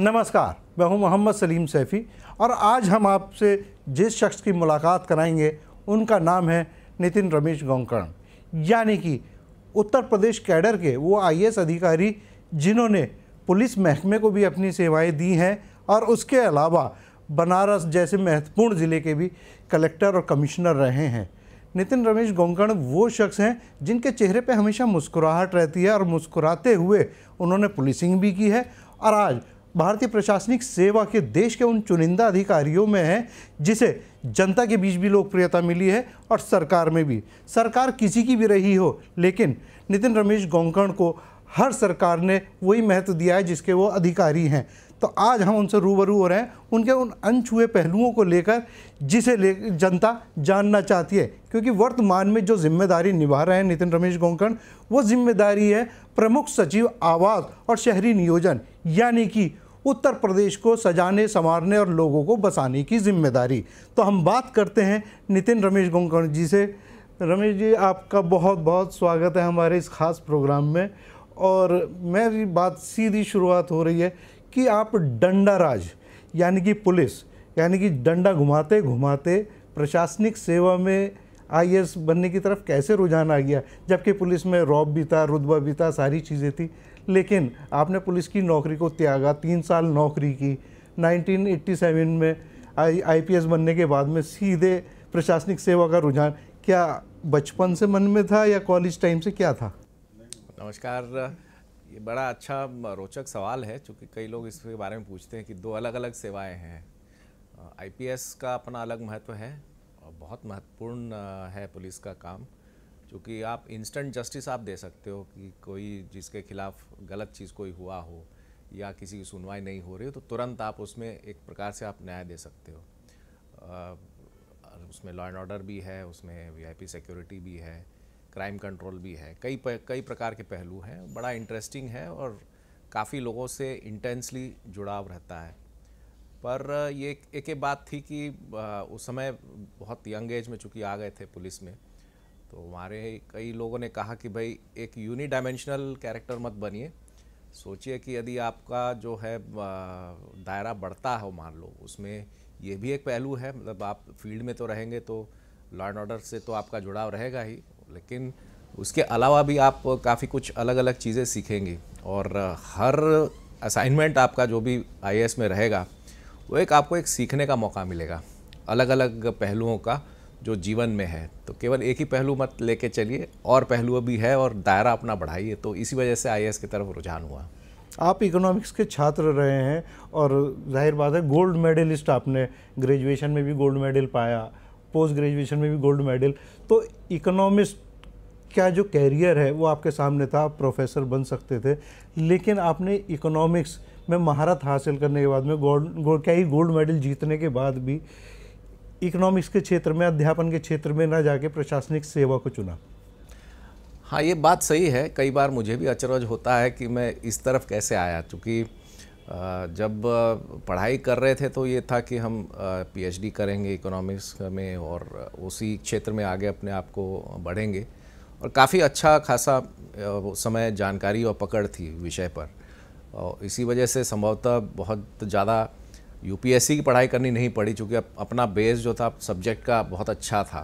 नमस्कार मैं हूं मोहम्मद सलीम सैफ़ी और आज हम आपसे जिस शख्स की मुलाकात कराएंगे उनका नाम है नितिन रमेश गोंकर्ण यानी कि उत्तर प्रदेश कैडर के वो आई अधिकारी जिन्होंने पुलिस महकमे को भी अपनी सेवाएं दी हैं और उसके अलावा बनारस जैसे महत्वपूर्ण ज़िले के भी कलेक्टर और कमिश्नर रहे हैं नितिन रमेश गोंकर्ण वो शख्स हैं जिनके चेहरे पर हमेशा मुस्कुराहट रहती है और मुस्कुराते हुए उन्होंने पुलिसिंग भी की है और आज भारतीय प्रशासनिक सेवा के देश के उन चुनिंदा अधिकारियों में है जिसे जनता के बीच भी लोकप्रियता मिली है और सरकार में भी सरकार किसी की भी रही हो लेकिन नितिन रमेश गोंकण को हर सरकार ने वही महत्व दिया है जिसके वो अधिकारी हैं तो आज हम उनसे रूबरू हो रहे हैं उनके उन अनछुए पहलुओं को लेकर जिसे ले जनता जानना चाहती है क्योंकि वर्तमान में जो जिम्मेदारी निभा रहे हैं नितिन रमेश गोंकण वो जिम्मेदारी है प्रमुख सचिव आवास और शहरी नियोजन यानी कि उत्तर प्रदेश को सजाने संवारने और लोगों को बसाने की जिम्मेदारी तो हम बात करते हैं नितिन रमेश गोंकर्ण जी से रमेश जी आपका बहुत बहुत स्वागत है हमारे इस खास प्रोग्राम में और मेरी बात सीधी शुरुआत हो रही है कि आप डंडा राज यानी कि पुलिस यानी कि डंडा घुमाते घुमाते प्रशासनिक सेवा में आई बनने की तरफ कैसे रुझान आ गया जबकि पुलिस में रौब भी था रुतबा भी था सारी चीज़ें थी लेकिन आपने पुलिस की नौकरी को त्यागा तीन साल नौकरी की 1987 में आई आईपीएस बनने के बाद में सीधे प्रशासनिक सेवा का रुझान क्या बचपन से मन में था या कॉलेज टाइम से क्या था नमस्कार ये बड़ा अच्छा रोचक सवाल है क्योंकि कई लोग इसके बारे में पूछते हैं कि दो अलग अलग सेवाएं हैं आईपीएस का अपना अलग महत्व है और बहुत महत्वपूर्ण है पुलिस का काम चूँकि आप इंस्टेंट जस्टिस आप दे सकते हो कि कोई जिसके खिलाफ गलत चीज़ कोई हुआ हो या किसी की सुनवाई नहीं हो रही हो तो तुरंत आप उसमें एक प्रकार से आप न्याय दे सकते हो आ, उसमें लॉ एंड ऑर्डर भी है उसमें वीआईपी सिक्योरिटी भी है क्राइम कंट्रोल भी है कई कई प्रकार के पहलू हैं बड़ा इंटरेस्टिंग है और काफ़ी लोगों से इंटेंसली जुड़ाव रहता है पर ये एक एक बात थी कि उस समय बहुत यंग एज में चूँकि आ गए थे पुलिस में तो हमारे कई लोगों ने कहा कि भाई एक यूनी डायमेंशनल कैरेक्टर मत बनिए सोचिए कि यदि आपका जो है दायरा बढ़ता हो मान लो उसमें ये भी एक पहलू है मतलब आप फील्ड में तो रहेंगे तो लॉ एंड ऑर्डर से तो आपका जुड़ाव रहेगा ही लेकिन उसके अलावा भी आप काफ़ी कुछ अलग अलग चीज़ें सीखेंगी और हर असाइनमेंट आपका जो भी आई में रहेगा वो एक आपको एक सीखने का मौका मिलेगा अलग अलग पहलुओं का जो जीवन में है तो केवल एक ही पहलू मत लेके चलिए और पहलू भी है और दायरा अपना बढ़ाइए तो इसी वजह से आई की तरफ रुझान हुआ आप इकोनॉमिक्स के छात्र रहे हैं और जाहिर बात है गोल्ड मेडलिस्ट आपने ग्रेजुएशन में भी गोल्ड मेडल पाया पोस्ट ग्रेजुएशन में भी गोल्ड मेडल तो इकोनॉमिस्ट का जो कैरियर है वो आपके सामने था आप प्रोफेसर बन सकते थे लेकिन आपने इकोनॉमिक्स में महारत हासिल करने के बाद में गोल्ड गो, क्या ही गोल्ड मेडल जीतने के बाद भी इकोनॉमिक्स के क्षेत्र में अध्यापन के क्षेत्र में ना जाके प्रशासनिक सेवा को चुना हाँ ये बात सही है कई बार मुझे भी अचरज होता है कि मैं इस तरफ कैसे आया चूँकि जब पढ़ाई कर रहे थे तो ये था कि हम पीएचडी करेंगे इकोनॉमिक्स में और उसी क्षेत्र में आगे अपने आप को बढ़ेंगे और काफ़ी अच्छा खासा समय जानकारी और पकड़ थी विषय पर इसी वजह से संभवतः बहुत ज़्यादा यूपीएससी की पढ़ाई करनी नहीं पड़ी चूँकि अपना बेस जो था सब्जेक्ट का बहुत अच्छा था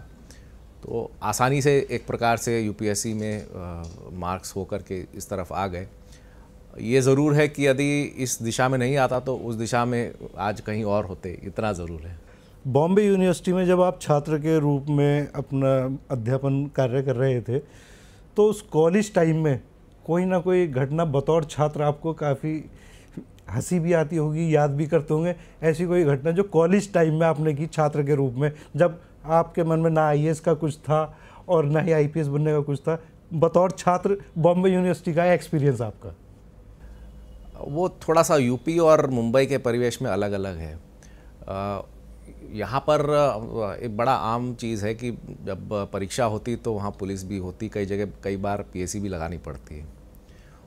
तो आसानी से एक प्रकार से यूपीएससी में मार्क्स होकर के इस तरफ आ गए ये ज़रूर है कि यदि इस दिशा में नहीं आता तो उस दिशा में आज कहीं और होते इतना ज़रूर है बॉम्बे यूनिवर्सिटी में जब आप छात्र के रूप में अपना अध्यापन कार्य कर रहे थे तो उस कॉलेज टाइम में कोई ना कोई घटना बतौर छात्र आपको काफ़ी हंसी भी आती होगी याद भी करते होंगे ऐसी कोई घटना जो कॉलेज टाइम में आपने की छात्र के रूप में जब आपके मन में ना आई का कुछ था और ना ही आई बनने का कुछ था बतौर छात्र बॉम्बे यूनिवर्सिटी का एक्सपीरियंस आपका वो थोड़ा सा यूपी और मुंबई के परिवेश में अलग अलग है यहाँ पर एक बड़ा आम चीज़ है कि जब परीक्षा होती तो वहाँ पुलिस भी होती कई जगह कई बार पीएसी भी लगानी पड़ती है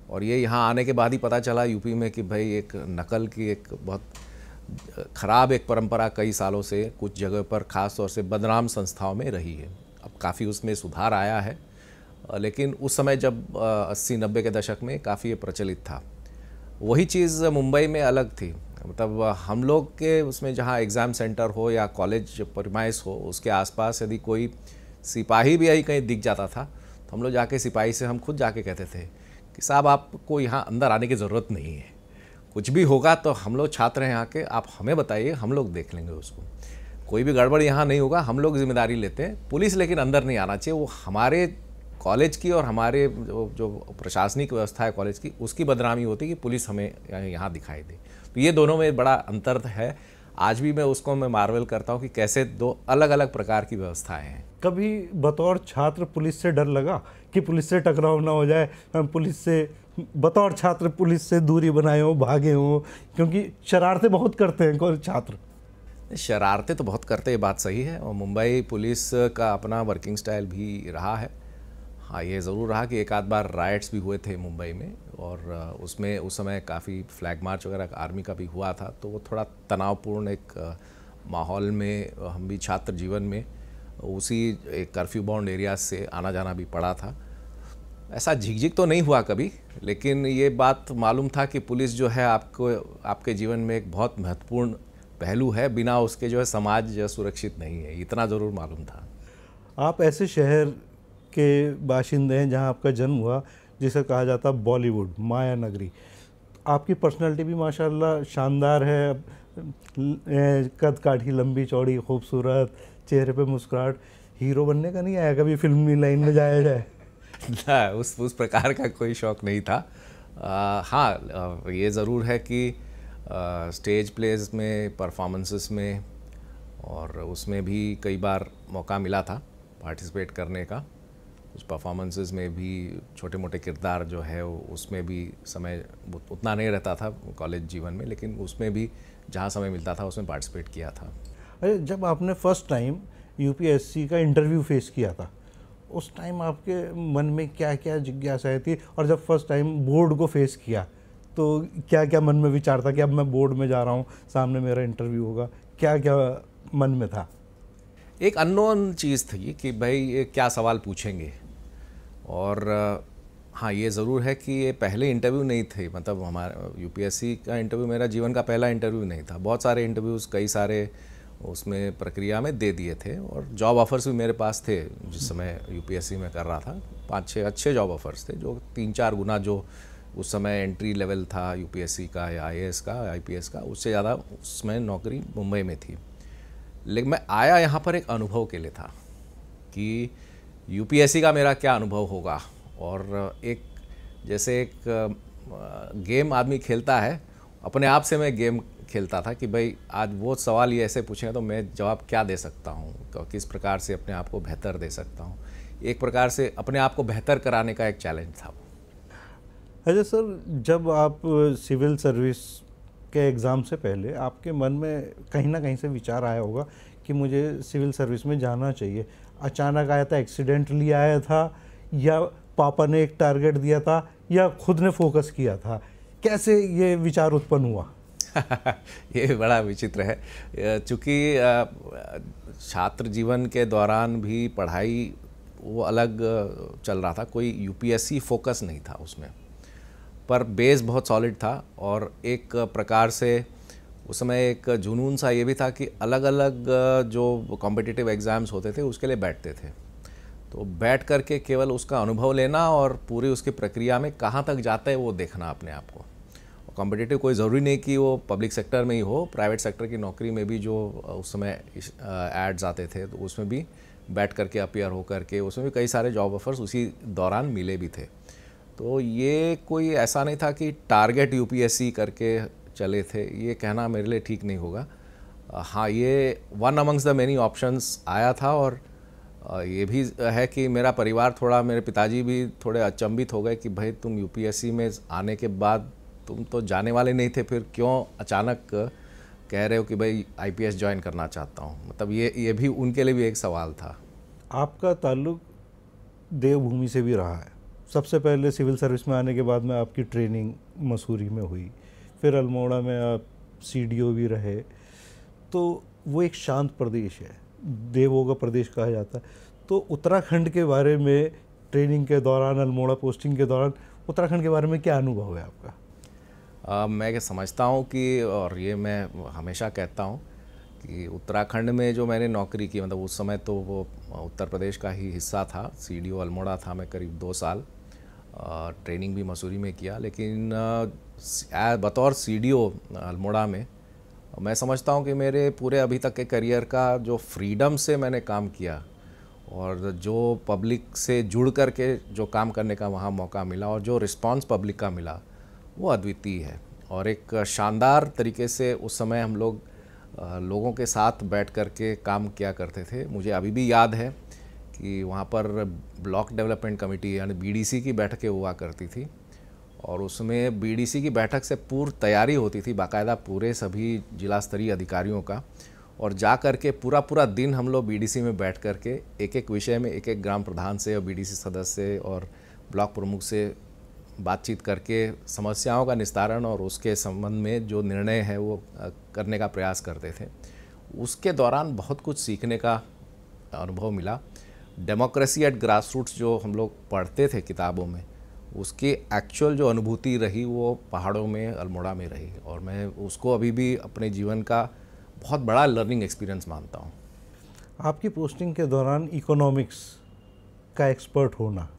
और ये यहाँ आने के बाद ही पता चला यूपी में कि भाई एक नकल की एक बहुत ख़राब एक परंपरा कई सालों से कुछ जगह पर ख़ास तौर से बदनाम संस्थाओं में रही है अब काफ़ी उसमें सुधार आया है लेकिन उस समय जब अस्सी नब्बे के दशक में काफ़ी ये प्रचलित था वही चीज़ मुंबई में अलग थी मतलब हम लोग के उसमें जहाँ एग्ज़ाम सेंटर हो या कॉलेज परमाइस हो उसके आसपास यदि कोई सिपाही भी आई कहीं दिख जाता था तो हम लोग जाके सिपाही से हम खुद जाके कहते थे कि साहब आपको यहाँ अंदर आने की ज़रूरत नहीं है कुछ भी होगा तो हम लोग छात्र हैं यहाँ के आप हमें बताइए हम लोग देख लेंगे उसको कोई भी गड़बड़ यहाँ नहीं होगा हम लोग जिम्मेदारी लेते हैं पुलिस लेकिन अंदर नहीं आना चाहिए वो हमारे कॉलेज की और हमारे जो, जो प्रशासनिक व्यवस्था है कॉलेज की उसकी बदनामी होती है कि पुलिस हमें यहाँ दिखाई दे तो ये दोनों में बड़ा अंतर है आज भी मैं उसको मैं मार्वल करता हूँ कि कैसे दो अलग अलग प्रकार की व्यवस्थाएं हैं कभी बतौर छात्र पुलिस से डर लगा कि पुलिस से टकराव ना हो जाए हम पुलिस से बतौर छात्र पुलिस से दूरी बनाए हों भागे हों क्योंकि शरारतें बहुत करते हैं छात्र शरारतें तो बहुत करते ये बात सही है और मुंबई पुलिस का अपना वर्किंग स्टाइल भी रहा है हाँ ये ज़रूर रहा कि एक आध बार राइट्स भी हुए थे मुंबई में और उसमें उस समय काफ़ी फ्लैग मार्च वगैरह आर्मी का भी हुआ था तो वो थोड़ा तनावपूर्ण एक माहौल में हम भी छात्र जीवन में उसी एक कर्फ्यू बाउंड एरिया से आना जाना भी पड़ा था ऐसा झिकझिक तो नहीं हुआ कभी लेकिन ये बात मालूम था कि पुलिस जो है आपको आपके जीवन में एक बहुत महत्वपूर्ण पहलू है बिना उसके जो है समाज जो सुरक्षित नहीं है इतना ज़रूर मालूम था आप ऐसे शहर के बाशिंदे हैं जहाँ आपका जन्म हुआ जिसे कहा जाता बॉलीवुड माया नगरी आपकी पर्सनैलिटी भी माशाल्लाह शानदार है कद काठी लंबी चौड़ी खूबसूरत चेहरे पे मुस्कुराहट हीरो बनने का नहीं आया कभी फिल्मी लाइन में जाया जाए ना उस उस प्रकार का कोई शौक नहीं था आ, हाँ ये ज़रूर है कि आ, स्टेज प्लेज में परफॉर्मेंसेस में और उसमें भी कई बार मौका मिला था पार्टिसिपेट करने का कुछ परफॉर्मेंसेस में भी छोटे मोटे किरदार जो है उसमें भी समय उतना नहीं रहता था कॉलेज जीवन में लेकिन उसमें भी जहाँ समय मिलता था उसमें पार्टिसिपेट किया था अरे जब आपने फर्स्ट टाइम यूपीएससी का इंटरव्यू फेस किया था उस टाइम आपके मन में क्या क्या जिज्ञासाएं थी और जब फर्स्ट टाइम बोर्ड को फेस किया तो क्या क्या मन में विचार था कि अब मैं बोर्ड में जा रहा हूँ सामने मेरा इंटरव्यू होगा क्या क्या मन में था एक अननोन चीज़ थी कि भाई क्या सवाल पूछेंगे और हाँ ये ज़रूर है कि ये पहले इंटरव्यू नहीं थे मतलब हमारा यूपीएससी का इंटरव्यू मेरा जीवन का पहला इंटरव्यू नहीं था बहुत सारे इंटरव्यूज़ कई सारे उसमें प्रक्रिया में दे दिए थे और जॉब ऑफर्स भी मेरे पास थे जिस समय यूपीएससी में कर रहा था पाँच छः अच्छे जॉब ऑफर्स थे जो तीन चार गुना जो उस समय एंट्री लेवल था यूपीएससी का या आई का आईपीएस का उससे ज़्यादा उसमें नौकरी मुंबई में थी लेकिन मैं आया यहाँ पर एक अनुभव के लिए था कि यू का मेरा क्या अनुभव होगा और एक जैसे एक गेम आदमी खेलता है अपने आप से मैं गेम खेलता था कि भाई आज वो सवाल ये ऐसे पूछेंगे तो मैं जवाब क्या दे सकता हूँ किस प्रकार से अपने आप को बेहतर दे सकता हूँ एक प्रकार से अपने आप को बेहतर कराने का एक चैलेंज था अच्छा सर जब आप सिविल सर्विस के एग्ज़ाम से पहले आपके मन में कहीं ना कहीं से विचार आया होगा कि मुझे सिविल सर्विस में जाना चाहिए अचानक आया था एक्सीडेंटली आया था या पापा ने एक टारगेट दिया था या खुद ने फोकस किया था कैसे ये विचार उत्पन्न हुआ ये बड़ा विचित्र है चूँकि छात्र जीवन के दौरान भी पढ़ाई वो अलग चल रहा था कोई यूपीएससी फोकस नहीं था उसमें पर बेस बहुत सॉलिड था और एक प्रकार से उस समय एक जुनून सा ये भी था कि अलग अलग जो कॉम्पिटिटिव एग्ज़ाम्स होते थे उसके लिए बैठते थे तो बैठ कर केवल उसका अनुभव लेना और पूरी उसकी प्रक्रिया में कहाँ तक जाता है वो देखना अपने आप को कॉम्पिटेटिव कोई ज़रूरी नहीं कि वो पब्लिक सेक्टर में ही हो प्राइवेट सेक्टर की नौकरी में भी जो उस समय एड्स आते थे तो उसमें भी बैठ करके अपियर हो करके उसमें भी कई सारे जॉब ऑफर्स उसी दौरान मिले भी थे तो ये कोई ऐसा नहीं था कि टारगेट यूपीएससी करके चले थे ये कहना मेरे लिए ठीक नहीं होगा हाँ ये one amongst the many options आया था और ये भी है कि मेरा परिवार थोड़ा मेरे पिताजी भी थोड़े अचंभित हो गए कि भाई तुम यूपीएससी में आने के बाद तुम तो जाने वाले नहीं थे फिर क्यों अचानक कह रहे हो कि भाई आईपीएस ज्वाइन करना चाहता हूँ मतलब ये ये भी उनके लिए भी एक सवाल था आपका ताल्लुक देवभूमि से भी रहा है सबसे पहले सिविल सर्विस में आने के बाद में आपकी ट्रेनिंग मसूरी में हुई फिर अल्मोड़ा में आप सी भी रहे तो वो एक शांत प्रदेश है देवों का प्रदेश कहा जाता है तो उत्तराखंड के बारे में ट्रेनिंग के दौरान अल्मोड़ा पोस्टिंग के दौरान उत्तराखंड के बारे में क्या अनुभव है आपका मैं समझता हूँ कि और ये मैं हमेशा कहता हूँ कि उत्तराखंड में जो मैंने नौकरी की मतलब उस समय तो वो उत्तर प्रदेश का ही हिस्सा था सी डी अल्मोड़ा था मैं करीब दो साल ट्रेनिंग भी मसूरी में किया लेकिन बतौर सी डी अल्मोड़ा में मैं समझता हूँ कि मेरे पूरे अभी तक के करियर का जो फ्रीडम से मैंने काम किया और जो पब्लिक से जुड़ कर के जो काम करने का वहाँ मौका मिला और जो रिस्पांस पब्लिक का मिला वो अद्वितीय है और एक शानदार तरीके से उस समय हम लोग लोगों के साथ बैठ कर के काम किया करते थे मुझे अभी भी याद है कि वहाँ पर ब्लॉक डेवलपमेंट कमेटी यानी बीडीसी की बैठकें हुआ करती थी और उसमें बीडीसी की बैठक से पूर्व तैयारी होती थी बाकायदा पूरे सभी जिला स्तरीय अधिकारियों का और जा कर के पूरा पूरा दिन हम लोग बी में बैठ कर के एक एक विषय में एक एक ग्राम प्रधान से और बी सदस्य और ब्लॉक प्रमुख से बातचीत करके समस्याओं का निस्तारण और उसके संबंध में जो निर्णय है वो करने का प्रयास करते थे उसके दौरान बहुत कुछ सीखने का अनुभव मिला डेमोक्रेसी एट ग्रास रूट्स जो हम लोग पढ़ते थे किताबों में उसकी एक्चुअल जो अनुभूति रही वो पहाड़ों में अल्मोड़ा में रही और मैं उसको अभी भी अपने जीवन का बहुत बड़ा लर्निंग एक्सपीरियंस मानता हूँ आपकी पोस्टिंग के दौरान इकोनॉमिक्स का एक्सपर्ट होना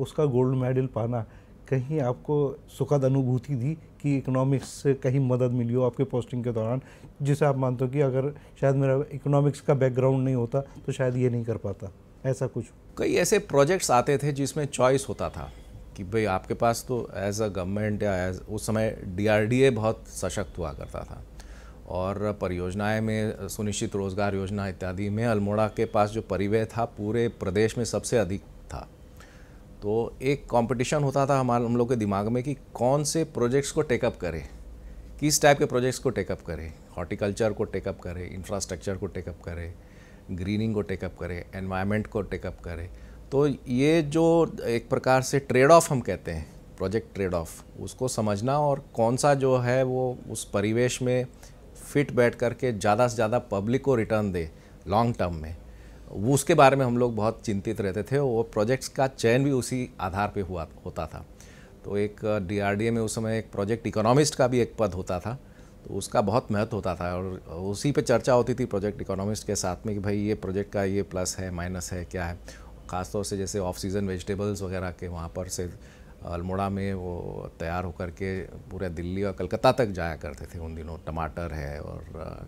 उसका गोल्ड मेडल पाना कहीं आपको सुखद अनुभूति दी कि इकोनॉमिक्स से कहीं मदद मिली हो आपके पोस्टिंग के दौरान जिसे आप मानते हो कि अगर शायद मेरा इकोनॉमिक्स का बैकग्राउंड नहीं होता तो शायद ये नहीं कर पाता ऐसा कुछ कई ऐसे प्रोजेक्ट्स आते थे जिसमें चॉइस होता था कि भाई आपके पास तो एज अ गवर्नमेंट या एज उस समय डी बहुत सशक्त हुआ करता था और परियोजनाएं में सुनिश्चित रोजगार योजना इत्यादि में अल्मोड़ा के पास जो परिवय था पूरे प्रदेश में सबसे अधिक तो एक कंपटीशन होता था हमारे हम लोग के दिमाग में कि कौन से प्रोजेक्ट्स को टेकअप करें किस टाइप के प्रोजेक्ट्स को टेकअप करें हॉर्टिकल्चर को टेकअप करें इंफ्रास्ट्रक्चर को टेकअप करें ग्रीनिंग को टेकअप करें एनवायरमेंट को टेकअप करें तो ये जो एक प्रकार से ट्रेड ऑफ हम कहते हैं प्रोजेक्ट ट्रेड ऑफ उसको समझना और कौन सा जो है वो उस परिवेश में फिट बैठ करके ज़्यादा से ज़्यादा पब्लिक को रिटर्न दे लॉन्ग टर्म में वो उसके बारे में हम लोग बहुत चिंतित रहते थे वो प्रोजेक्ट्स का चयन भी उसी आधार पे हुआ होता था तो एक डीआरडीए में उस समय एक प्रोजेक्ट इकोनॉमिस्ट का भी एक पद होता था तो उसका बहुत महत्व होता था और उसी पे चर्चा होती थी प्रोजेक्ट इकोनॉमिस्ट के साथ में कि भाई ये प्रोजेक्ट का ये प्लस है माइनस है क्या है ख़ासतौर से जैसे ऑफ सीज़न वेजिटेबल्स वगैरह के वहाँ पर से अल्मोड़ा में वो तैयार होकर के पूरे दिल्ली और कलकत्ता तक जाया करते थे उन दिनों टमाटर है और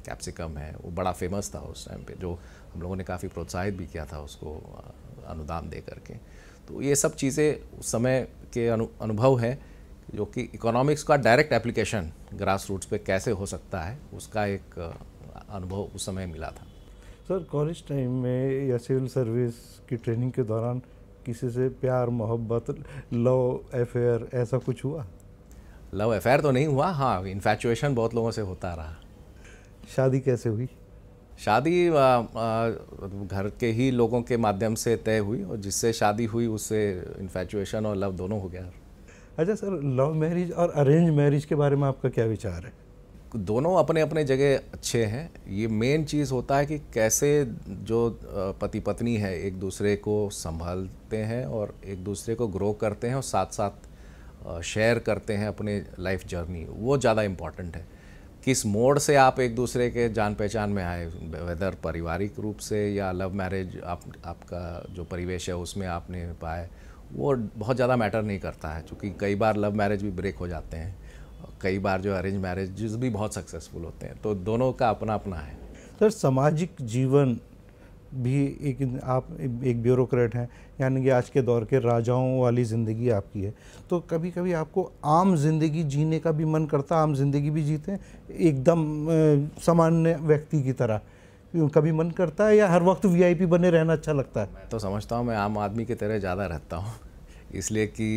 कैप्सिकम है वो बड़ा फेमस था उस टाइम पे जो हम लोगों ने काफ़ी प्रोत्साहित भी किया था उसको अनुदान दे करके तो ये सब चीज़ें उस समय के अनु अनुभव है जो कि इकोनॉमिक्स का डायरेक्ट एप्लीकेशन ग्रास रूट्स पे कैसे हो सकता है उसका एक अनुभव उस समय मिला था सर कॉलेज टाइम में या सिविल सर्विस की ट्रेनिंग के दौरान किसी से प्यार मोहब्बत लव अफेयर ऐसा कुछ हुआ लव अफेयर तो नहीं हुआ हाँ इन्फेचुएशन बहुत लोगों से होता रहा शादी कैसे हुई शादी आ, आ, घर के ही लोगों के माध्यम से तय हुई और जिससे शादी हुई उससे इन्फेचुएशन और लव दोनों हो गया अच्छा सर लव मैरिज और अरेंज मैरिज के बारे में आपका क्या विचार है दोनों अपने अपने जगह अच्छे हैं ये मेन चीज़ होता है कि कैसे जो पति पत्नी है एक दूसरे को संभालते हैं और एक दूसरे को ग्रो करते हैं और साथ साथ शेयर करते हैं अपने लाइफ जर्नी वो ज़्यादा इम्पॉर्टेंट है किस मोड़ से आप एक दूसरे के जान पहचान में आए वेदर पारिवारिक रूप से या लव मैरिज आप आपका जो परिवेश है उसमें आपने पाए वो बहुत ज़्यादा मैटर नहीं करता है क्योंकि कई बार लव मैरिज भी ब्रेक हो जाते हैं कई बार जो अरेंज मैरिज भी बहुत सक्सेसफुल होते हैं तो दोनों का अपना अपना है सर सामाजिक जीवन भी एक आप एक ब्यूरोक्रेट हैं यानी कि आज के दौर के राजाओं वाली ज़िंदगी आपकी है तो कभी कभी आपको आम ज़िंदगी जीने का भी मन करता आम ज़िंदगी भी जीते एकदम सामान्य व्यक्ति की तरह कभी मन करता है या हर वक्त वीआईपी बने रहना अच्छा लगता है मैं तो समझता हूँ मैं आम आदमी की तरह ज़्यादा रहता हूँ इसलिए कि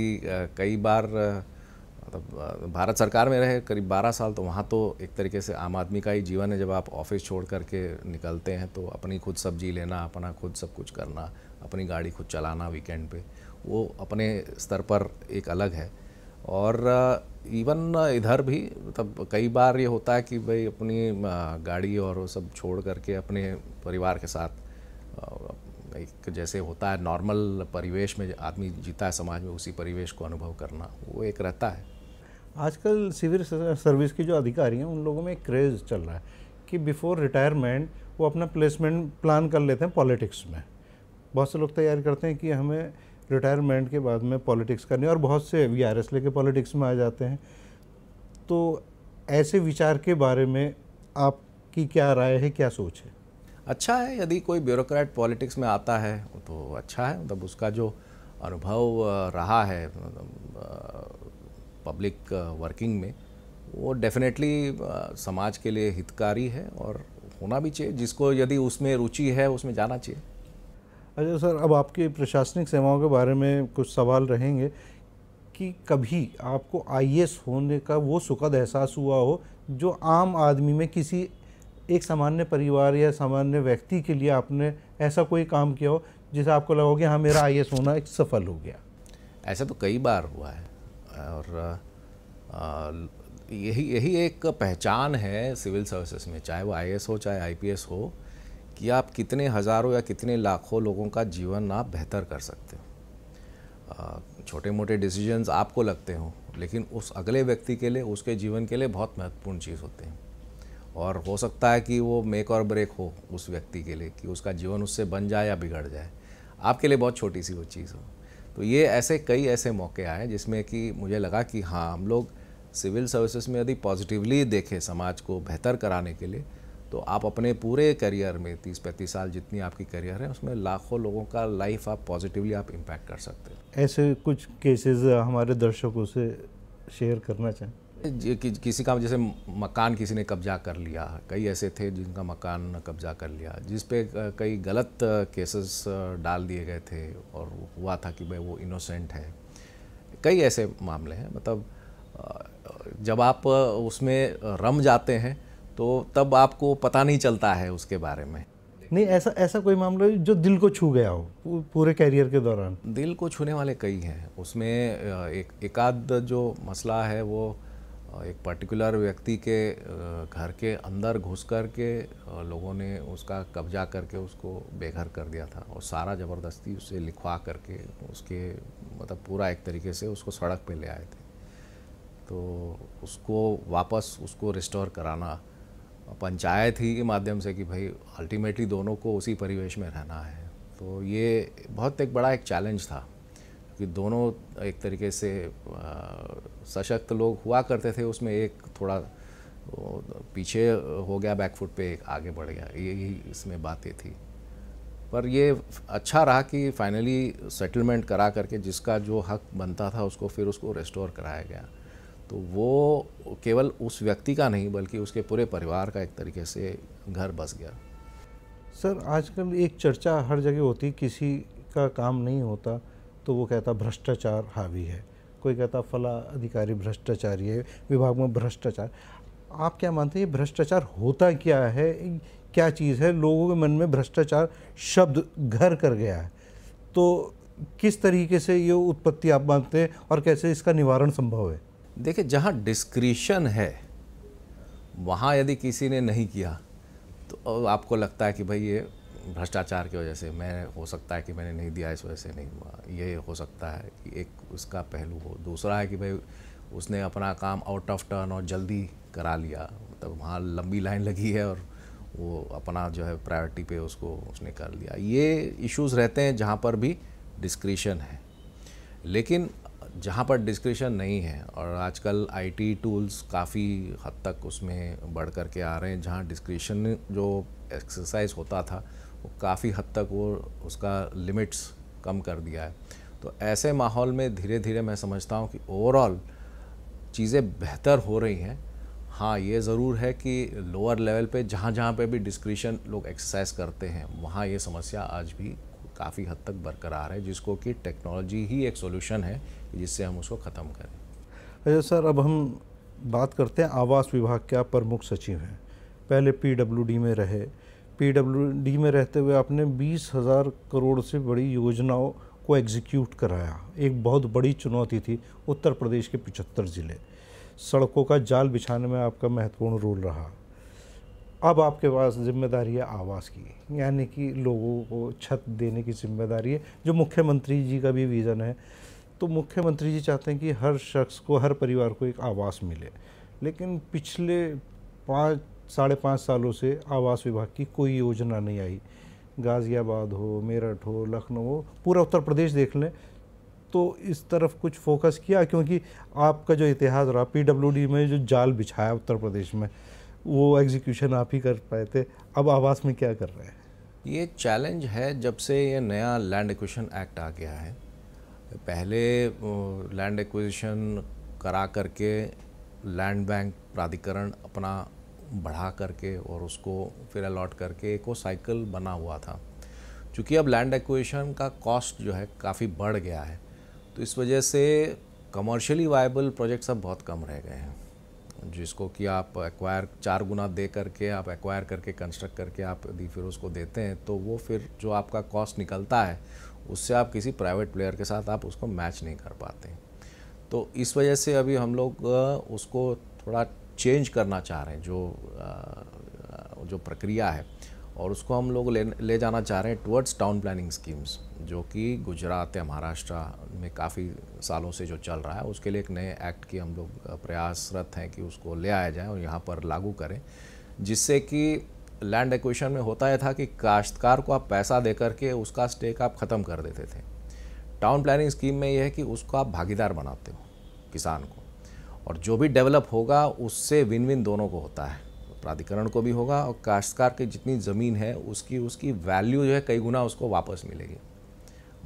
कई बार मतलब भारत सरकार में रहे करीब 12 साल तो वहाँ तो एक तरीके से आम आदमी का ही जीवन है जब आप ऑफिस छोड़ करके निकलते हैं तो अपनी खुद सब्जी लेना अपना खुद सब कुछ करना अपनी गाड़ी खुद चलाना वीकेंड पे वो अपने स्तर पर एक अलग है और इवन इधर भी मतलब कई बार ये होता है कि भाई अपनी गाड़ी और वो सब छोड़ करके अपने परिवार के साथ एक जैसे होता है नॉर्मल परिवेश में आदमी जीता है समाज में उसी परिवेश को अनुभव करना वो एक रहता है आजकल सिविल सर्विस के जो अधिकारी हैं उन लोगों में एक क्रेज़ चल रहा है कि बिफोर रिटायरमेंट वो अपना प्लेसमेंट प्लान कर लेते हैं पॉलिटिक्स में बहुत से लोग तैयार करते हैं कि हमें रिटायरमेंट के बाद में पॉलिटिक्स करनी और बहुत से वी आर एस लेके पॉलिटिक्स में आ जाते हैं तो ऐसे विचार के बारे में आपकी क्या राय है क्या सोच है अच्छा है यदि कोई ब्यूरोक्रेट पॉलिटिक्स में आता है तो अच्छा है मतलब उसका जो अनुभव रहा है मतलब पब्लिक वर्किंग uh, में वो डेफिनेटली uh, समाज के लिए हितकारी है और होना भी चाहिए जिसको यदि उसमें रुचि है उसमें जाना चाहिए अच्छा सर अब आपकी प्रशासनिक सेवाओं के बारे में कुछ सवाल रहेंगे कि कभी आपको आई होने का वो सुखद एहसास हुआ हो जो आम आदमी में किसी एक सामान्य परिवार या सामान्य व्यक्ति के लिए आपने ऐसा कोई काम किया हो जिसे आपको लगा हो कि हाँ मेरा आई होना एक सफल हो गया ऐसा तो कई बार हुआ है जाता है और यही यही एक पहचान है सिविल सर्विसेज में चाहे वो आई हो चाहे आई हो कि आप कितने हज़ारों या कितने लाखों लोगों का जीवन आप बेहतर कर सकते हो छोटे मोटे डिसीजंस आपको लगते हों लेकिन उस अगले व्यक्ति के लिए उसके जीवन के लिए बहुत महत्वपूर्ण चीज़ होते हैं और हो सकता है कि वो मेक और ब्रेक हो उस व्यक्ति के लिए कि उसका जीवन उससे बन जाए या बिगड़ जाए आपके लिए बहुत छोटी सी वो चीज़ हो तो ये ऐसे कई ऐसे मौके आए जिसमें कि मुझे लगा कि हाँ हम लोग सिविल सर्विसेज में यदि पॉजिटिवली देखें समाज को बेहतर कराने के लिए तो आप अपने पूरे करियर में तीस पैंतीस साल जितनी आपकी करियर है उसमें लाखों लोगों का लाइफ आप पॉजिटिवली आप इम्पैक्ट कर सकते हैं ऐसे कुछ केसेस हमारे दर्शकों से शेयर करना चाहें कि, किसी का जैसे मकान किसी ने कब्जा कर लिया कई ऐसे थे जिनका मकान कब्जा कर लिया जिस पे कई गलत केसेस डाल दिए गए थे और हुआ था कि भाई वो इनोसेंट है कई ऐसे मामले हैं मतलब जब आप उसमें रम जाते हैं तो तब आपको पता नहीं चलता है उसके बारे में नहीं ऐसा ऐसा कोई मामला जो दिल को छू गया हो पूरे कैरियर के दौरान दिल को छूने वाले कई हैं उसमें एक एकाध जो मसला है वो एक पर्टिकुलर व्यक्ति के घर के अंदर घुस कर के लोगों ने उसका कब्जा करके उसको बेघर कर दिया था और सारा ज़बरदस्ती उसे लिखवा करके उसके मतलब पूरा एक तरीके से उसको सड़क पे ले आए थे तो उसको वापस उसको रिस्टोर कराना पंचायत ही के माध्यम से कि भाई अल्टीमेटली दोनों को उसी परिवेश में रहना है तो ये बहुत एक बड़ा एक चैलेंज था कि दोनों एक तरीके से सशक्त लोग हुआ करते थे उसमें एक थोड़ा पीछे हो गया बैकफुट पे एक आगे बढ़ गया यही इसमें बातें थी पर ये अच्छा रहा कि फाइनली सेटलमेंट करा करके जिसका जो हक बनता था उसको फिर उसको रेस्टोर कराया गया तो वो केवल उस व्यक्ति का नहीं बल्कि उसके पूरे परिवार का एक तरीके से घर बस गया सर आजकल एक चर्चा हर जगह होती किसी का काम नहीं होता तो वो कहता भ्रष्टाचार हावी है कोई कहता फला अधिकारी भ्रष्टाचारी है विभाग में भ्रष्टाचार आप क्या मानते हैं भ्रष्टाचार होता क्या है क्या चीज़ है लोगों के मन में भ्रष्टाचार शब्द घर कर गया है तो किस तरीके से ये उत्पत्ति आप मानते हैं और कैसे इसका निवारण संभव है देखिए जहाँ डिस्क्रिशन है वहाँ यदि किसी ने नहीं किया तो आपको लगता है कि भाई ये भ्रष्टाचार की वजह से मैं हो सकता है कि मैंने नहीं दिया इस वजह से नहीं हुआ ये हो सकता है कि एक उसका पहलू हो दूसरा है कि भाई उसने अपना काम आउट ऑफ टर्न और जल्दी करा लिया मतलब वहाँ लंबी लाइन लगी है और वो अपना जो है प्रायोरिटी पे उसको उसने कर लिया ये इश्यूज रहते हैं जहाँ पर भी डिस्क्रिशन है लेकिन जहाँ पर डिस्क्रिशन नहीं है और आजकल आईटी टूल्स काफ़ी हद तक उसमें बढ़ कर के आ रहे हैं जहाँ डिस्क्रिशन जो एक्सरसाइज होता था काफ़ी हद तक वो उसका लिमिट्स कम कर दिया है तो ऐसे माहौल में धीरे धीरे मैं समझता हूँ कि ओवरऑल चीज़ें बेहतर हो रही हैं हाँ ये ज़रूर है कि लोअर लेवल पे जहाँ जहाँ पे भी डिस्क्रिशन लोग एक्सरसाइज करते हैं वहाँ ये समस्या आज भी काफ़ी हद तक बरकरार है जिसको कि टेक्नोलॉजी ही एक सोल्यूशन है जिससे हम उसको ख़त्म करें अच्छा सर अब हम बात करते हैं आवास विभाग के प्रमुख सचिव हैं पहले पीडब्ल्यूडी में रहे पीडब्ल्यूडी में रहते हुए आपने बीस हज़ार करोड़ से बड़ी योजनाओं को एग्जीक्यूट कराया एक बहुत बड़ी चुनौती थी उत्तर प्रदेश के पिचहत्तर ज़िले सड़कों का जाल बिछाने में आपका महत्वपूर्ण रोल रहा अब आपके पास जिम्मेदारी है आवास की यानी कि लोगों को छत देने की जिम्मेदारी है जो मुख्यमंत्री जी का भी विज़न है तो मुख्यमंत्री जी चाहते हैं कि हर शख्स को हर परिवार को एक आवास मिले लेकिन पिछले पाँच साढ़े पाँच सालों से आवास विभाग की कोई योजना नहीं आई गाज़ियाबाद हो मेरठ हो लखनऊ हो पूरा उत्तर प्रदेश देख लें तो इस तरफ कुछ फोकस किया क्योंकि आपका जो इतिहास रहा पीडब्ल्यूडी में जो जाल बिछाया उत्तर प्रदेश में वो एग्जीक्यूशन आप ही कर पाए थे अब आवास में क्या कर रहे हैं ये चैलेंज है जब से ये नया लैंड एक्विजिशन एक्ट आ गया है पहले लैंड एक्विजिशन करा करके लैंड बैंक प्राधिकरण अपना बढ़ा करके और उसको फिर अलॉट करके एक वो साइकिल बना हुआ था चूँकि अब लैंड एक्वेशन का कॉस्ट जो है काफ़ी बढ़ गया है तो इस वजह से कमर्शियली वायबल प्रोजेक्ट्स अब बहुत कम रह गए हैं जिसको कि आप एक्वायर चार गुना दे करके आप एक्वायर करके कंस्ट्रक्ट करके आप यदि फिर उसको देते हैं तो वो फिर जो आपका कॉस्ट निकलता है उससे आप किसी प्राइवेट प्लेयर के साथ आप उसको मैच नहीं कर पाते तो इस वजह से अभी हम लोग उसको थोड़ा चेंज करना चाह रहे हैं जो जो प्रक्रिया है और उसको हम लोग ले ले जाना चाह रहे हैं टुवर्ड्स टाउन प्लानिंग स्कीम्स जो कि गुजरात या महाराष्ट्र में काफ़ी सालों से जो चल रहा है उसके लिए एक नए एक्ट की हम लोग प्रयासरत हैं कि उसको ले आया जाए और यहाँ पर लागू करें जिससे कि लैंड एक्विशन में होता यह था कि काश्तकार को आप पैसा दे करके उसका स्टेक आप ख़त्म कर देते थे टाउन प्लानिंग स्कीम में यह है कि उसको आप भागीदार बनाते हो किसान को और जो भी डेवलप होगा उससे विन विन दोनों को होता है प्राधिकरण को भी होगा और काश्तकार की जितनी ज़मीन है उसकी उसकी वैल्यू जो है कई गुना उसको वापस मिलेगी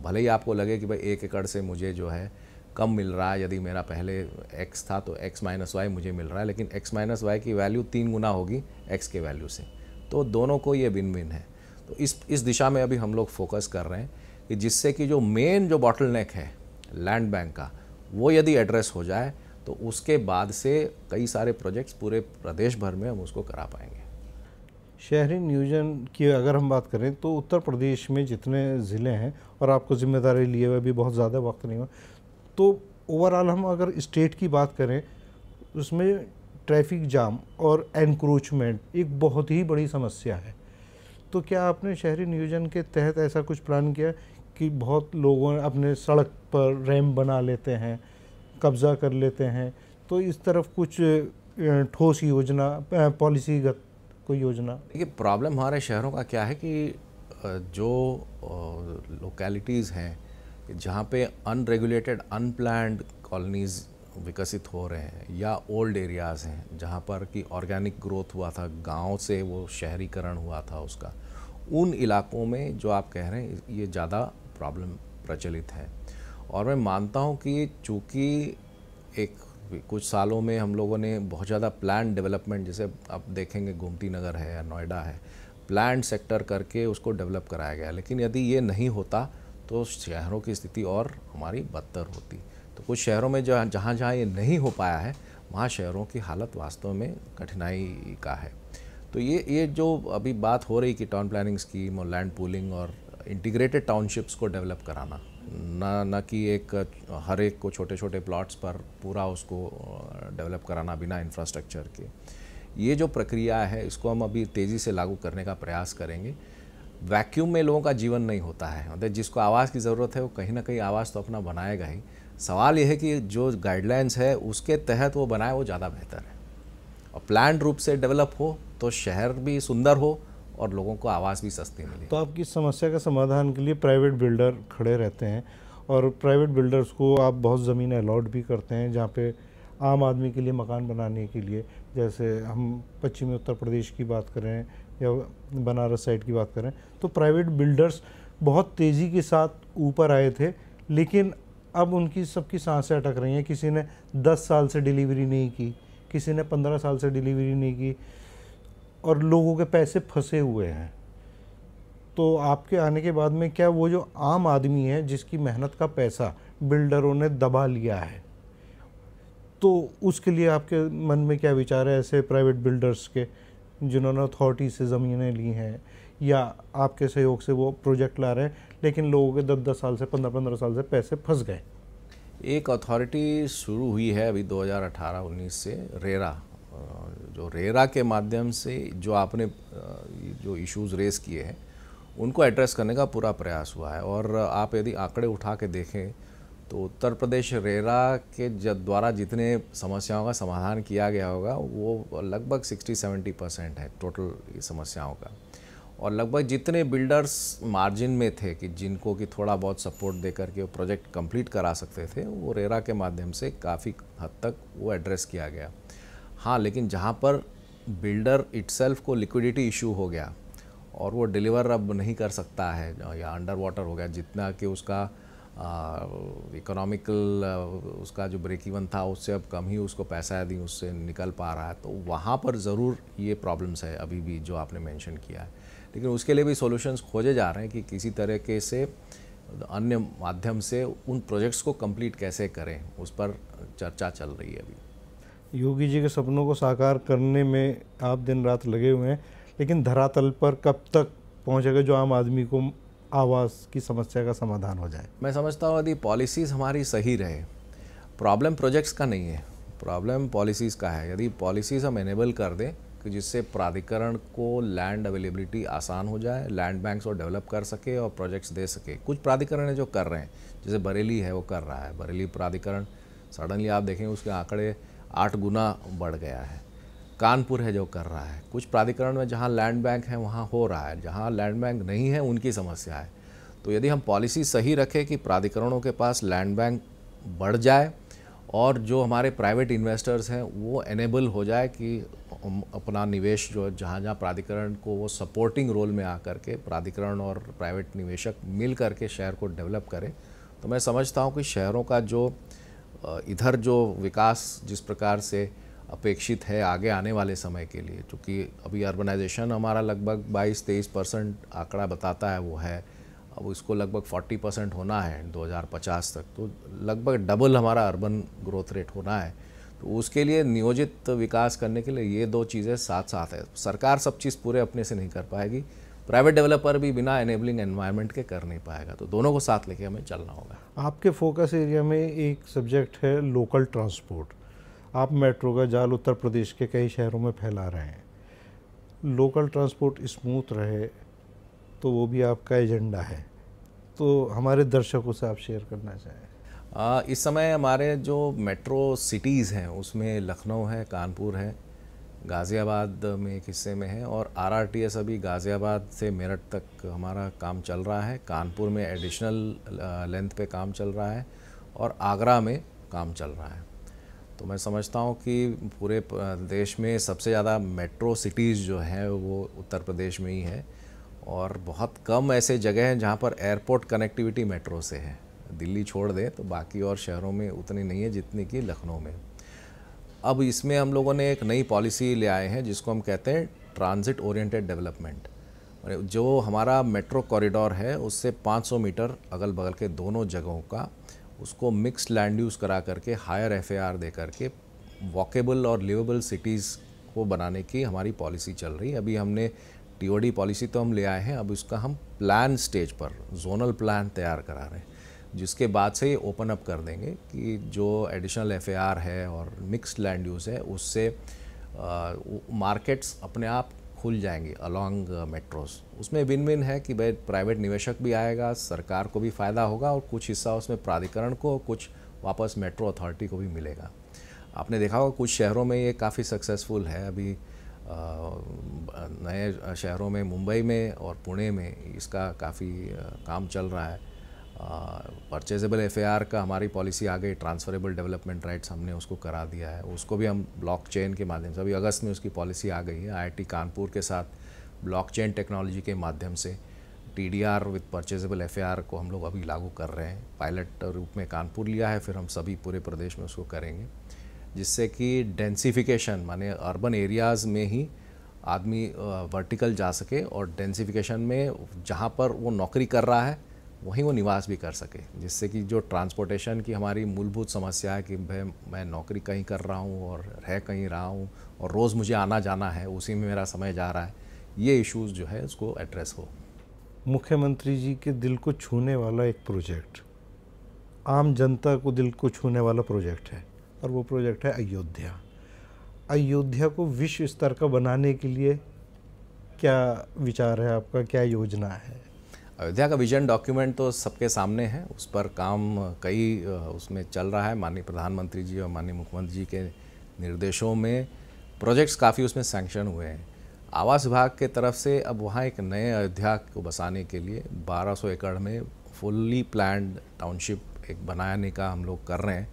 भले ही आपको लगे कि भाई एक एकड़ से मुझे जो है कम मिल रहा है यदि मेरा पहले x था तो x माइनस वाई मुझे मिल रहा है लेकिन x माइनस वाई की वैल्यू तीन गुना होगी x के वैल्यू से तो दोनों को ये विन विन है तो इस इस दिशा में अभी हम लोग फोकस कर रहे हैं कि जिससे कि जो मेन जो बॉटल नेक है लैंड बैंक का वो यदि एड्रेस हो जाए तो उसके बाद से कई सारे प्रोजेक्ट्स पूरे प्रदेश भर में हम उसको करा पाएंगे शहरी नियोजन की अगर हम बात करें तो उत्तर प्रदेश में जितने ज़िले हैं और आपको जिम्मेदारी लिए हुए भी बहुत ज़्यादा वक्त नहीं हुआ तो ओवरऑल हम अगर स्टेट की बात करें उसमें ट्रैफिक जाम और एनक्रोचमेंट एक बहुत ही बड़ी समस्या है तो क्या आपने शहरी नियोजन के तहत ऐसा कुछ प्लान किया कि बहुत लोगों अपने सड़क पर रैम बना लेते हैं कब्ज़ा कर लेते हैं तो इस तरफ कुछ ठोस योजना पॉलिसीगत कोई योजना देखिए प्रॉब्लम हमारे शहरों का क्या है कि जो लोकेलिटीज़ हैं जहाँ पे अनरेगुलेटेड अनप्लान्ड कॉलोनीज़ विकसित हो रहे हैं या ओल्ड एरियाज़ हैं जहाँ पर कि ऑर्गेनिक ग्रोथ हुआ था गांव से वो शहरीकरण हुआ था उसका उन इलाकों में जो आप कह रहे हैं ये ज़्यादा प्रॉब्लम प्रचलित है और मैं मानता हूँ कि चूँकि एक कुछ सालों में हम लोगों ने बहुत ज़्यादा प्लान डेवलपमेंट जैसे आप देखेंगे गोमती नगर है या नोएडा है प्लान सेक्टर करके उसको डेवलप कराया गया लेकिन यदि ये नहीं होता तो शहरों की स्थिति और हमारी बदतर होती तो कुछ शहरों में जहाँ जहाँ जहाँ ये नहीं हो पाया है वहाँ शहरों की हालत वास्तव में कठिनाई का है तो ये ये जो अभी बात हो रही कि टाउन प्लानिंग स्कीम और लैंड पूलिंग और इंटीग्रेटेड टाउनशिप्स को डेवलप कराना ना ना कि एक हर एक को छोटे छोटे प्लॉट्स पर पूरा उसको डेवलप कराना बिना इंफ्रास्ट्रक्चर के ये जो प्रक्रिया है इसको हम अभी तेज़ी से लागू करने का प्रयास करेंगे वैक्यूम में लोगों का जीवन नहीं होता है मतलब जिसको आवाज़ की ज़रूरत है वो कहीं ना कहीं आवाज़ तो अपना बनाएगा ही सवाल यह है कि जो गाइडलाइंस है उसके तहत वो बनाए वो ज़्यादा बेहतर है और प्लान रूप से डेवलप हो तो शहर भी सुंदर हो और लोगों को आवाज़ भी सस्ती मिले तो आपकी समस्या का समाधान के लिए प्राइवेट बिल्डर खड़े रहते हैं और प्राइवेट बिल्डर्स को आप बहुत ज़मीन अलॉट भी करते हैं जहाँ पे आम आदमी के लिए मकान बनाने के लिए जैसे हम पश्चिमी उत्तर प्रदेश की बात करें या बनारस साइड की बात करें तो प्राइवेट बिल्डर्स बहुत तेज़ी के साथ ऊपर आए थे लेकिन अब उनकी सबकी सांसें अटक रही हैं किसी ने 10 साल से डिलीवरी नहीं की किसी ने 15 साल से डिलीवरी नहीं की और लोगों के पैसे फंसे हुए हैं तो आपके आने के बाद में क्या वो जो आम आदमी है जिसकी मेहनत का पैसा बिल्डरों ने दबा लिया है तो उसके लिए आपके मन में क्या विचार है ऐसे प्राइवेट बिल्डर्स के जिन्होंने अथॉरिटी से ज़मीनें ली हैं या आपके सहयोग से वो प्रोजेक्ट ला रहे हैं लेकिन लोगों के दस दस साल से पंद्रह पंद्रह साल से पैसे फंस गए एक अथॉरिटी शुरू हुई है अभी 2018-19 से रेरा जो रेरा के माध्यम से जो आपने जो इश्यूज रेस किए हैं उनको एड्रेस करने का पूरा प्रयास हुआ है और आप यदि आंकड़े उठा के देखें तो उत्तर प्रदेश रेरा के द्वारा जितने समस्याओं का समाधान किया गया होगा वो लगभग 60-70 परसेंट है टोटल समस्याओं का और लगभग जितने बिल्डर्स मार्जिन में थे कि जिनको कि थोड़ा बहुत सपोर्ट दे करके वो प्रोजेक्ट कंप्लीट करा सकते थे वो रेरा के माध्यम से काफ़ी हद तक वो एड्रेस किया गया हाँ लेकिन जहाँ पर बिल्डर इट्सल्फ को लिक्विडिटी इशू हो गया और वो डिलीवर अब नहीं कर सकता है या अंडर वाटर हो गया जितना कि उसका इकोनॉमिकल उसका जो ब्रेक इवन था उससे अब कम ही उसको पैसा यदि उससे निकल पा रहा है तो वहाँ पर ज़रूर ये प्रॉब्लम्स है अभी भी जो आपने मेंशन किया है लेकिन उसके लिए भी सॉल्यूशंस खोजे जा रहे हैं कि किसी तरीके से अन्य माध्यम से उन प्रोजेक्ट्स को कंप्लीट कैसे करें उस पर चर्चा चल रही है अभी योगी जी के सपनों को साकार करने में आप दिन रात लगे हुए हैं लेकिन धरातल पर कब तक पहुँचेगा जो आम आदमी को आवास की समस्या का समाधान हो जाए मैं समझता हूँ यदि पॉलिसीज़ हमारी सही रहे प्रॉब्लम प्रोजेक्ट्स का नहीं है प्रॉब्लम पॉलिसीज़ का है यदि पॉलिसीज़ हम एनेबल कर दें कि जिससे प्राधिकरण को लैंड अवेलेबिलिटी आसान हो जाए लैंड बैंक्स और डेवलप कर सके और प्रोजेक्ट्स दे सके कुछ प्राधिकरण है जो कर रहे हैं जैसे बरेली है वो कर रहा है बरेली प्राधिकरण सडनली आप देखेंगे उसके आंकड़े आठ गुना बढ़ गया है कानपुर है जो कर रहा है कुछ प्राधिकरण में जहाँ लैंड बैंक है वहाँ हो रहा है जहाँ लैंड बैंक नहीं है उनकी समस्या है तो यदि हम पॉलिसी सही रखें कि प्राधिकरणों के पास लैंड बैंक बढ़ जाए और जो हमारे प्राइवेट इन्वेस्टर्स हैं वो एनेबल हो जाए कि अपना निवेश जो जहाँ जहाँ प्राधिकरण को वो सपोर्टिंग रोल में आकर के प्राधिकरण और प्राइवेट निवेशक मिल करके शहर को डेवलप करें तो मैं समझता हूँ कि शहरों का जो इधर जो विकास जिस प्रकार से अपेक्षित है आगे आने वाले समय के लिए क्योंकि अभी अर्बनाइजेशन हमारा लगभग 22-23 परसेंट आंकड़ा बताता है वो है अब इसको लगभग 40 परसेंट होना है 2050 तक तो लगभग डबल हमारा अर्बन ग्रोथ रेट होना है तो उसके लिए नियोजित विकास करने के लिए ये दो चीज़ें साथ साथ है सरकार सब चीज़ पूरे अपने से नहीं कर पाएगी प्राइवेट डेवलपर भी बिना एनेबलिंग एनवायरनमेंट के कर नहीं पाएगा तो दोनों को साथ लेके हमें चलना होगा आपके फोकस एरिया में एक सब्जेक्ट है लोकल ट्रांसपोर्ट आप मेट्रो का जाल उत्तर प्रदेश के कई शहरों में फैला रहे हैं लोकल ट्रांसपोर्ट स्मूथ रहे तो वो भी आपका एजेंडा है तो हमारे दर्शकों से आप शेयर करना चाहें इस समय हमारे जो मेट्रो सिटीज़ हैं उसमें लखनऊ है कानपुर है गाज़ियाबाद में एक हिस्से में है और आरआरटीएस अभी गाज़ियाबाद से मेरठ तक हमारा काम चल रहा है कानपुर में एडिशनल लेंथ पे काम चल रहा है और आगरा में काम चल रहा है तो मैं समझता हूँ कि पूरे देश में सबसे ज़्यादा मेट्रो सिटीज़ जो हैं वो उत्तर प्रदेश में ही है और बहुत कम ऐसे जगह हैं जहाँ पर एयरपोर्ट कनेक्टिविटी मेट्रो से है दिल्ली छोड़ दें तो बाकी और शहरों में उतनी नहीं है जितनी कि लखनऊ में अब इसमें हम लोगों ने एक नई पॉलिसी ले आए हैं जिसको हम कहते हैं ट्रांजिट ओरिएंटेड डेवलपमेंट जो हमारा मेट्रो कॉरिडोर है उससे 500 मीटर अगल बगल के दोनों जगहों का उसको मिक्स लैंड यूज़ करा करके हायर एफ दे करके वॉकेबल और लिवेबल सिटीज़ को बनाने की हमारी पॉलिसी चल रही है अभी हमने टी पॉलिसी तो हम ले आए हैं अब उसका हम प्लान स्टेज पर जोनल प्लान तैयार करा रहे हैं जिसके बाद से ये ओपन अप कर देंगे कि जो एडिशनल एफएआर है और मिक्स्ड लैंड यूज़ है उससे मार्केट्स अपने आप खुल जाएंगे अलॉन्ग मेट्रोस उसमें विन विन है कि भाई प्राइवेट निवेशक भी आएगा सरकार को भी फ़ायदा होगा और कुछ हिस्सा उसमें प्राधिकरण को कुछ वापस मेट्रो अथॉरिटी को भी मिलेगा आपने देखा होगा कुछ शहरों में ये काफ़ी सक्सेसफुल है अभी नए शहरों में मुंबई में और पुणे में इसका काफ़ी काम चल रहा है परचेजेबल एफ का हमारी पॉलिसी आ गई ट्रांसफरेबल डेवलपमेंट राइट्स हमने उसको करा दिया है उसको भी हम ब्लॉकचेन के माध्यम से अभी अगस्त में उसकी पॉलिसी आ गई है आई कानपुर के साथ ब्लॉकचेन टेक्नोलॉजी के माध्यम से T D R with purchasable F को हम लोग अभी लागू कर रहे हैं पायलट रूप में कानपुर लिया है फिर हम सभी पूरे प्रदेश में उसको करेंगे जिससे कि डेंसिफिकेशन माने अर्बन एरियाज़ में ही आदमी वर्टिकल जा सके और डेंसिफिकेशन में जहाँ पर वो नौकरी कर रहा है वहीं वो निवास भी कर सके जिससे कि जो ट्रांसपोर्टेशन की हमारी मूलभूत समस्या है कि भाई मैं नौकरी कहीं कर रहा हूँ और रह कहीं रहा हूँ और रोज़ मुझे आना जाना है उसी में मेरा समय जा रहा है ये इश्यूज़ जो है उसको एड्रेस हो मुख्यमंत्री जी के दिल को छूने वाला एक प्रोजेक्ट आम जनता को दिल को छूने वाला प्रोजेक्ट है और वो प्रोजेक्ट है अयोध्या अयोध्या को विश्व स्तर का बनाने के लिए क्या विचार है आपका क्या योजना है अयोध्या का विजन डॉक्यूमेंट तो सबके सामने है उस पर काम कई उसमें चल रहा है माननीय प्रधानमंत्री जी और माननीय मुख्यमंत्री जी के निर्देशों में प्रोजेक्ट्स काफ़ी उसमें सैंक्शन हुए हैं आवास विभाग के तरफ से अब वहाँ एक नए अयोध्या को बसाने के लिए 1200 एकड़ में फुल्ली प्लान्ड टाउनशिप एक बनाने का हम लोग कर रहे हैं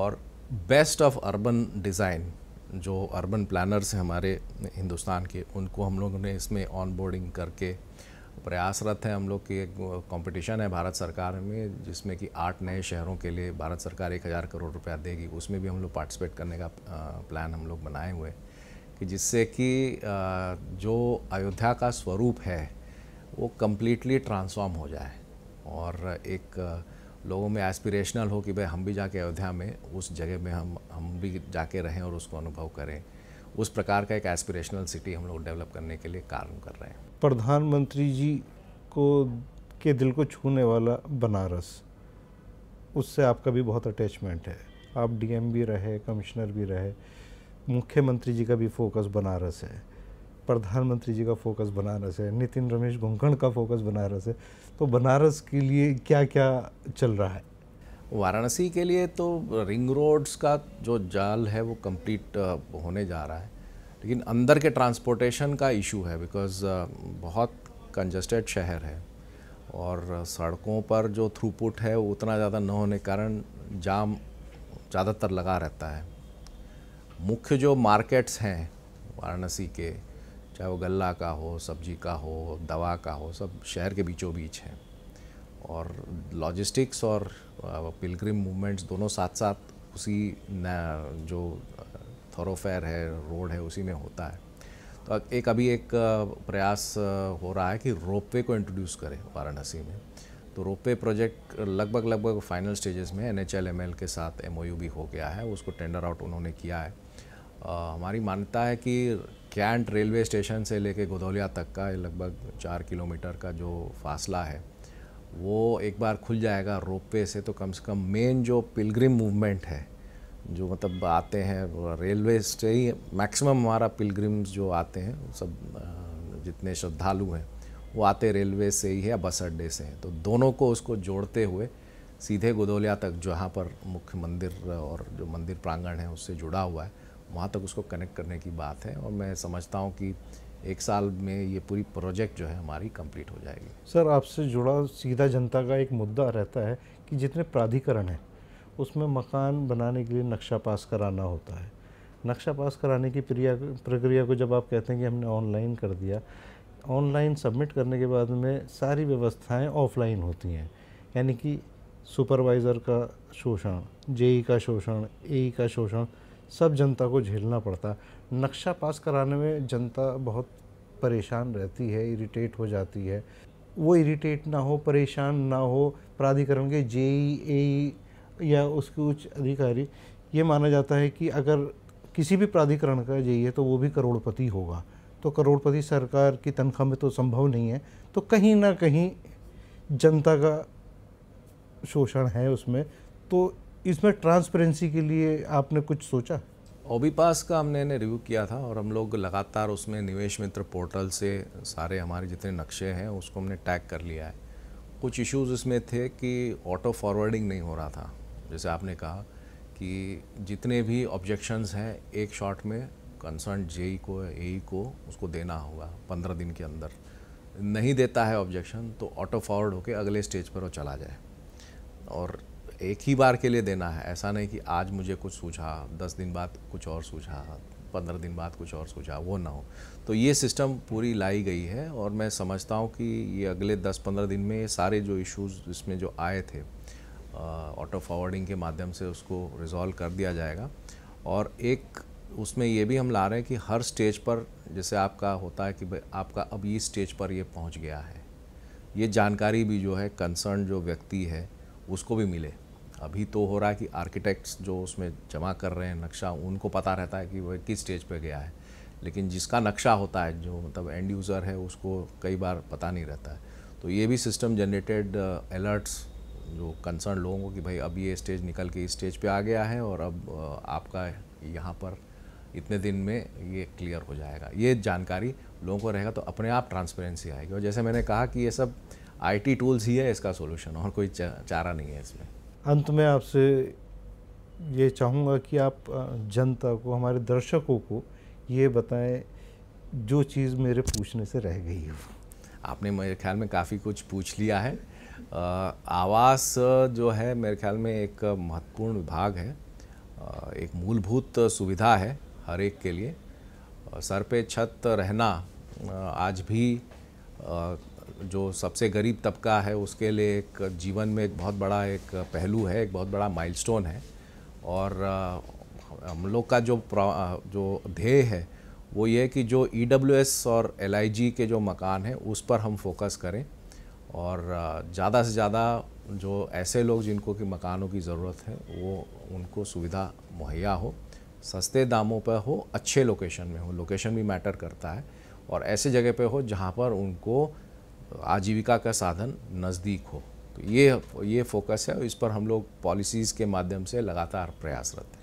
और बेस्ट ऑफ अर्बन डिज़ाइन जो अर्बन प्लानर्स हैं हमारे हिंदुस्तान के उनको हम लोगों ने इसमें ऑन बोर्डिंग करके प्रयासरत है हम लोग की एक कंपटीशन है भारत सरकार में जिसमें कि आठ नए शहरों के लिए भारत सरकार एक हज़ार करोड़ रुपया देगी उसमें भी हम लोग पार्टिसिपेट करने का प्लान हम लोग बनाए हुए कि जिससे कि जो अयोध्या का स्वरूप है वो कम्प्लीटली ट्रांसफॉर्म हो जाए और एक लोगों में एस्पिरेशनल हो कि भाई हम भी जाके अयोध्या में उस जगह में हम हम भी जाके रहें और उसको अनुभव करें उस प्रकार का एक एस्पिरेशनल सिटी हम लोग डेवलप करने के लिए कार्य कर रहे हैं प्रधानमंत्री जी को के दिल को छूने वाला बनारस उससे आपका भी बहुत अटैचमेंट है आप डीएम भी रहे कमिश्नर भी रहे मुख्यमंत्री जी का भी फोकस बनारस है प्रधानमंत्री जी का फोकस बनारस है नितिन रमेश घुंकण का फोकस बनारस है तो बनारस के लिए क्या क्या चल रहा है वाराणसी के लिए तो रिंग रोड्स का जो जाल है वो कंप्लीट होने जा रहा है लेकिन अंदर के ट्रांसपोर्टेशन का इशू है बिकॉज बहुत कंजस्टेड शहर है और सड़कों पर जो थ्रूपुट है वो उतना ज़्यादा न होने के कारण जाम ज़्यादातर लगा रहता है मुख्य जो मार्केट्स हैं वाराणसी के चाहे वो गल्ला का हो सब्जी का हो दवा का हो सब शहर के बीचों बीच हैं और लॉजिस्टिक्स और पिलग्रिम uh, मूवमेंट्स दोनों साथ साथ उसी जो थोरोफेयर uh, है रोड है उसी में होता है तो एक अभी एक uh, प्रयास हो रहा है कि रोपवे को इंट्रोड्यूस करें वाराणसी में तो रोपवे प्रोजेक्ट लगभग लगभग फाइनल स्टेजेस में एन एच के साथ एम भी हो गया है उसको टेंडर आउट उन्होंने किया है आ, हमारी मान्यता है कि कैंट रेलवे स्टेशन से लेके गोदौलिया तक का लगभग चार किलोमीटर का जो फासला है वो एक बार खुल जाएगा रोपवे से तो कम से कम मेन जो पिलग्रिम मूवमेंट है जो मतलब आते हैं रेलवे से ही मैक्सिमम हमारा पिलग्रिम्स जो आते हैं सब जितने श्रद्धालु हैं वो आते रेलवे से ही है बस अड्डे से हैं तो दोनों को उसको जोड़ते हुए सीधे गुदौलिया तक जहाँ पर मुख्य मंदिर और जो मंदिर प्रांगण है उससे जुड़ा हुआ है वहाँ तक उसको कनेक्ट करने की बात है और मैं समझता हूँ कि एक साल में ये पूरी प्रोजेक्ट जो है हमारी कंप्लीट हो जाएगी सर आपसे जुड़ा सीधा जनता का एक मुद्दा रहता है कि जितने प्राधिकरण हैं उसमें मकान बनाने के लिए नक्शा पास कराना होता है नक्शा पास कराने की प्रक्रिया को जब आप कहते हैं कि हमने ऑनलाइन कर दिया ऑनलाइन सबमिट करने के बाद में सारी व्यवस्थाएं ऑफलाइन होती हैं यानी कि सुपरवाइज़र का शोषण जेई का शोषण ए का शोषण सब जनता को झेलना पड़ता है नक्शा पास कराने में जनता बहुत परेशान रहती है इरिटेट हो जाती है वो इरिटेट ना हो परेशान ना हो प्राधिकरण के जे ए e या उसके उच्च अधिकारी ये माना जाता है कि अगर किसी भी प्राधिकरण का जे e है तो वो भी करोड़पति होगा तो करोड़पति सरकार की तनख्वाह में तो संभव नहीं है तो कहीं ना कहीं जनता का शोषण है उसमें तो इसमें ट्रांसपेरेंसी के लिए आपने कुछ सोचा ओबीपास का हमने ने रिव्यू किया था और हम लोग लगातार उसमें निवेश मित्र पोर्टल से सारे हमारे जितने नक्शे हैं उसको हमने टैग कर लिया है कुछ इश्यूज इसमें थे कि ऑटो फॉरवर्डिंग नहीं हो रहा था जैसे आपने कहा कि जितने भी ऑब्जेक्शंस हैं एक शॉट में कंसर्न जेई को ए को उसको देना होगा पंद्रह दिन के अंदर नहीं देता है ऑब्जेक्शन तो ऑटो फॉरवर्ड होकर अगले स्टेज पर वो चला जाए और एक ही बार के लिए देना है ऐसा नहीं कि आज मुझे कुछ सूझा दस दिन बाद कुछ और सूझा पंद्रह दिन बाद कुछ और सूझा वो ना हो तो ये सिस्टम पूरी लाई गई है और मैं समझता हूँ कि ये अगले दस पंद्रह दिन में सारे जो इश्यूज़ इसमें जो आए थे ऑटो फॉरवर्डिंग के माध्यम से उसको रिजॉल्व कर दिया जाएगा और एक उसमें ये भी हम ला रहे हैं कि हर स्टेज पर जैसे आपका होता है कि भाई आपका अब इस स्टेज पर ये पहुंच गया है ये जानकारी भी जो है कंसर्न जो व्यक्ति है उसको भी मिले अभी तो हो रहा है कि आर्किटेक्ट्स जो उसमें जमा कर रहे हैं नक्शा उनको पता रहता है कि वह किस स्टेज पे गया है लेकिन जिसका नक्शा होता है जो मतलब एंड यूज़र है उसको कई बार पता नहीं रहता है तो ये भी सिस्टम जनरेटेड अलर्ट्स जो कंसर्न लोगों को कि भाई अब ये स्टेज निकल के इस स्टेज पे आ गया है और अब uh, आपका यहाँ पर इतने दिन में ये क्लियर हो जाएगा ये जानकारी लोगों को रहेगा तो अपने आप ट्रांसपेरेंसी आएगी और जैसे मैंने कहा कि ये सब आईटी टूल्स ही है इसका सोल्यूशन और कोई चारा नहीं है इसमें अंत में आपसे ये चाहूँगा कि आप जनता को हमारे दर्शकों को ये बताएं जो चीज़ मेरे पूछने से रह गई हो आपने मेरे ख्याल में काफ़ी कुछ पूछ लिया है आवास जो है मेरे ख्याल में एक महत्वपूर्ण विभाग है एक मूलभूत सुविधा है हर एक के लिए सर पे छत रहना आज भी जो सबसे गरीब तबका है उसके लिए एक जीवन में एक बहुत बड़ा एक पहलू है एक बहुत बड़ा माइलस्टोन है और हम लोग का जो जो ध्येय है वो ये कि जो ई e और एल के जो मकान हैं उस पर हम फोकस करें और ज़्यादा से ज़्यादा जो ऐसे लोग जिनको कि मकानों की ज़रूरत है वो उनको सुविधा मुहैया हो सस्ते दामों पर हो अच्छे लोकेशन में हो लोकेशन भी मैटर करता है और ऐसे जगह पे हो जहाँ पर उनको आजीविका का साधन नज़दीक हो तो ये ये फोकस है इस पर हम लोग पॉलिसीज़ के माध्यम से लगातार प्रयासरत हैं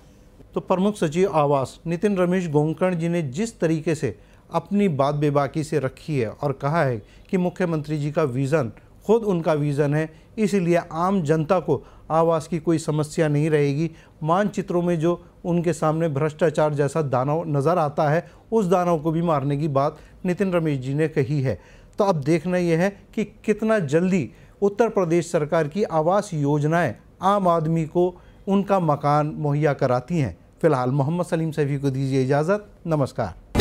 तो प्रमुख सचिव आवास नितिन रमेश गोंकण जी ने जिस तरीके से अपनी बात बेबाकी से रखी है और कहा है कि मुख्यमंत्री जी का विज़न खुद उनका विज़न है इसलिए आम जनता को आवास की कोई समस्या नहीं रहेगी मानचित्रों में जो उनके सामने भ्रष्टाचार जैसा दानव नज़र आता है उस दानव को भी मारने की बात नितिन रमेश जी ने कही है तो अब देखना यह है कि कितना जल्दी उत्तर प्रदेश सरकार की आवास योजनाएं आम आदमी को उनका मकान मुहैया कराती हैं फ़िलहाल मोहम्मद सलीम सैफी को दीजिए इजाज़त नमस्कार